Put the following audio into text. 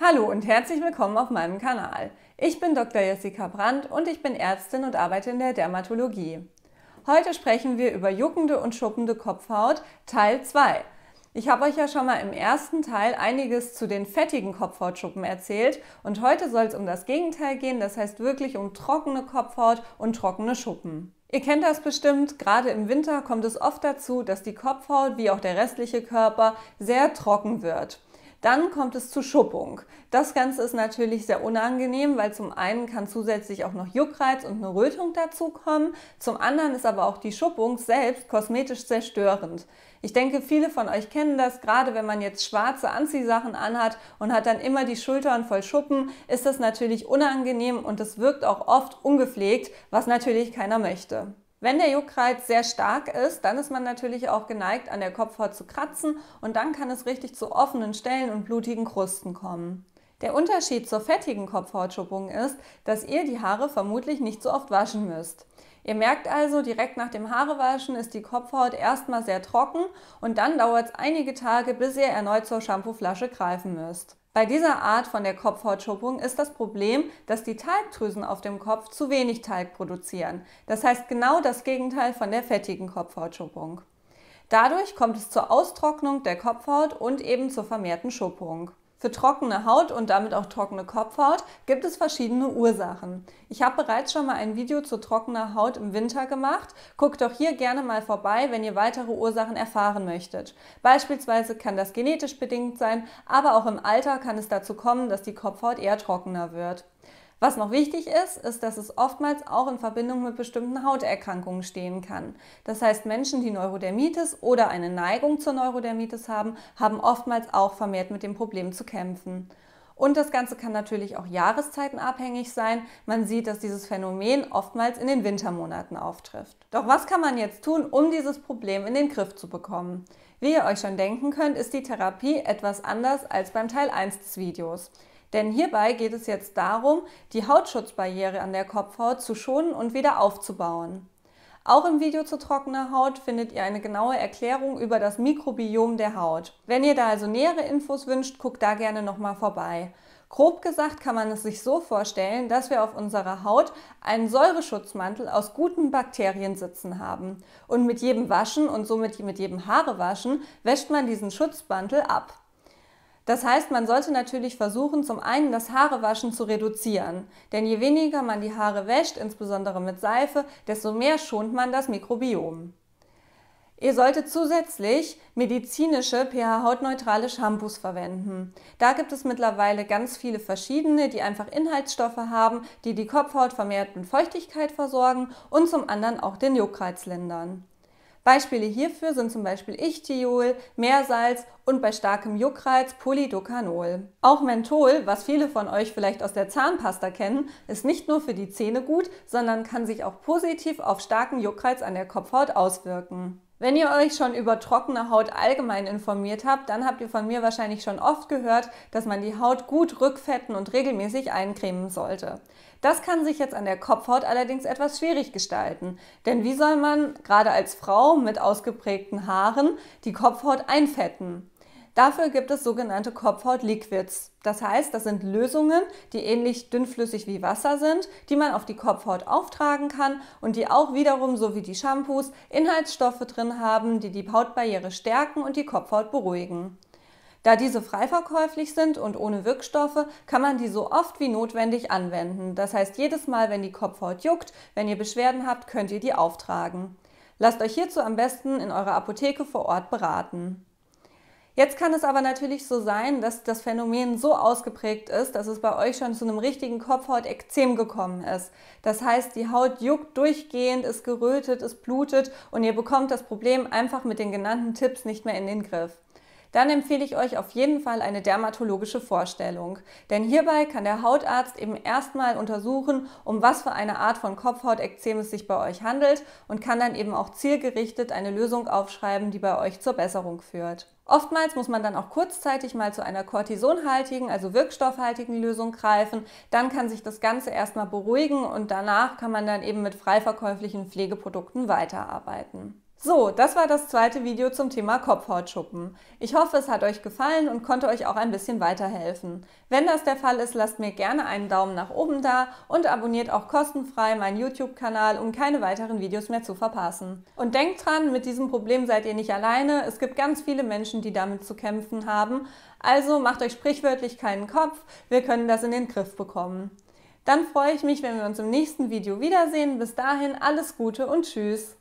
Hallo und herzlich willkommen auf meinem Kanal. Ich bin Dr. Jessica Brandt und ich bin Ärztin und arbeite in der Dermatologie. Heute sprechen wir über juckende und schuppende Kopfhaut Teil 2. Ich habe euch ja schon mal im ersten Teil einiges zu den fettigen Kopfhautschuppen erzählt und heute soll es um das Gegenteil gehen, das heißt wirklich um trockene Kopfhaut und trockene Schuppen. Ihr kennt das bestimmt, gerade im Winter kommt es oft dazu, dass die Kopfhaut wie auch der restliche Körper sehr trocken wird. Dann kommt es zu Schuppung. Das Ganze ist natürlich sehr unangenehm, weil zum einen kann zusätzlich auch noch Juckreiz und eine Rötung dazukommen. Zum anderen ist aber auch die Schuppung selbst kosmetisch zerstörend. Ich denke, viele von euch kennen das, gerade wenn man jetzt schwarze Anziehsachen anhat und hat dann immer die Schultern voll Schuppen, ist das natürlich unangenehm und es wirkt auch oft ungepflegt, was natürlich keiner möchte. Wenn der Juckreiz sehr stark ist, dann ist man natürlich auch geneigt, an der Kopfhaut zu kratzen und dann kann es richtig zu offenen Stellen und blutigen Krusten kommen. Der Unterschied zur fettigen Kopfhautschuppung ist, dass ihr die Haare vermutlich nicht so oft waschen müsst. Ihr merkt also, direkt nach dem Haarewaschen ist die Kopfhaut erstmal sehr trocken und dann dauert es einige Tage, bis ihr erneut zur Shampooflasche greifen müsst. Bei dieser Art von der Kopfhautschuppung ist das Problem, dass die Talgdrüsen auf dem Kopf zu wenig Talg produzieren. Das heißt genau das Gegenteil von der fettigen Kopfhautschuppung. Dadurch kommt es zur Austrocknung der Kopfhaut und eben zur vermehrten Schuppung. Für trockene Haut und damit auch trockene Kopfhaut gibt es verschiedene Ursachen. Ich habe bereits schon mal ein Video zu trockener Haut im Winter gemacht. Guckt doch hier gerne mal vorbei, wenn ihr weitere Ursachen erfahren möchtet. Beispielsweise kann das genetisch bedingt sein, aber auch im Alter kann es dazu kommen, dass die Kopfhaut eher trockener wird. Was noch wichtig ist, ist, dass es oftmals auch in Verbindung mit bestimmten Hauterkrankungen stehen kann. Das heißt, Menschen, die Neurodermitis oder eine Neigung zur Neurodermitis haben, haben oftmals auch vermehrt mit dem Problem zu kämpfen. Und das Ganze kann natürlich auch jahreszeitenabhängig sein. Man sieht, dass dieses Phänomen oftmals in den Wintermonaten auftrifft. Doch was kann man jetzt tun, um dieses Problem in den Griff zu bekommen? Wie ihr euch schon denken könnt, ist die Therapie etwas anders als beim Teil 1 des Videos. Denn hierbei geht es jetzt darum, die Hautschutzbarriere an der Kopfhaut zu schonen und wieder aufzubauen. Auch im Video zu trockener Haut findet ihr eine genaue Erklärung über das Mikrobiom der Haut. Wenn ihr da also nähere Infos wünscht, guckt da gerne nochmal vorbei. Grob gesagt kann man es sich so vorstellen, dass wir auf unserer Haut einen Säureschutzmantel aus guten Bakterien sitzen haben. Und mit jedem Waschen und somit mit jedem Haarewaschen wäscht man diesen Schutzmantel ab. Das heißt, man sollte natürlich versuchen, zum einen das Haarewaschen zu reduzieren. Denn je weniger man die Haare wäscht, insbesondere mit Seife, desto mehr schont man das Mikrobiom. Ihr solltet zusätzlich medizinische pH-hautneutrale Shampoos verwenden. Da gibt es mittlerweile ganz viele verschiedene, die einfach Inhaltsstoffe haben, die die Kopfhaut vermehrt mit Feuchtigkeit versorgen und zum anderen auch den lindern. Beispiele hierfür sind zum Beispiel Ichthiol, Meersalz und bei starkem Juckreiz Polydocanol. Auch Menthol, was viele von euch vielleicht aus der Zahnpasta kennen, ist nicht nur für die Zähne gut, sondern kann sich auch positiv auf starken Juckreiz an der Kopfhaut auswirken. Wenn ihr euch schon über trockene Haut allgemein informiert habt, dann habt ihr von mir wahrscheinlich schon oft gehört, dass man die Haut gut rückfetten und regelmäßig eincremen sollte. Das kann sich jetzt an der Kopfhaut allerdings etwas schwierig gestalten, denn wie soll man gerade als Frau mit ausgeprägten Haaren die Kopfhaut einfetten? Dafür gibt es sogenannte Kopfhautliquids. Das heißt, das sind Lösungen, die ähnlich dünnflüssig wie Wasser sind, die man auf die Kopfhaut auftragen kann und die auch wiederum, so wie die Shampoos, Inhaltsstoffe drin haben, die die Hautbarriere stärken und die Kopfhaut beruhigen. Da diese frei verkäuflich sind und ohne Wirkstoffe, kann man die so oft wie notwendig anwenden. Das heißt, jedes Mal, wenn die Kopfhaut juckt, wenn ihr Beschwerden habt, könnt ihr die auftragen. Lasst euch hierzu am besten in eurer Apotheke vor Ort beraten. Jetzt kann es aber natürlich so sein, dass das Phänomen so ausgeprägt ist, dass es bei euch schon zu einem richtigen Kopfhautekzem gekommen ist. Das heißt, die Haut juckt durchgehend, ist gerötet, es blutet und ihr bekommt das Problem einfach mit den genannten Tipps nicht mehr in den Griff dann empfehle ich euch auf jeden Fall eine dermatologische Vorstellung. Denn hierbei kann der Hautarzt eben erstmal untersuchen, um was für eine Art von Kopfhautekzem es sich bei euch handelt und kann dann eben auch zielgerichtet eine Lösung aufschreiben, die bei euch zur Besserung führt. Oftmals muss man dann auch kurzzeitig mal zu einer kortisonhaltigen, also wirkstoffhaltigen Lösung greifen. Dann kann sich das Ganze erstmal beruhigen und danach kann man dann eben mit freiverkäuflichen Pflegeprodukten weiterarbeiten. So, das war das zweite Video zum Thema Kopfhautschuppen. Ich hoffe, es hat euch gefallen und konnte euch auch ein bisschen weiterhelfen. Wenn das der Fall ist, lasst mir gerne einen Daumen nach oben da und abonniert auch kostenfrei meinen YouTube-Kanal, um keine weiteren Videos mehr zu verpassen. Und denkt dran, mit diesem Problem seid ihr nicht alleine. Es gibt ganz viele Menschen, die damit zu kämpfen haben. Also macht euch sprichwörtlich keinen Kopf. Wir können das in den Griff bekommen. Dann freue ich mich, wenn wir uns im nächsten Video wiedersehen. Bis dahin alles Gute und Tschüss.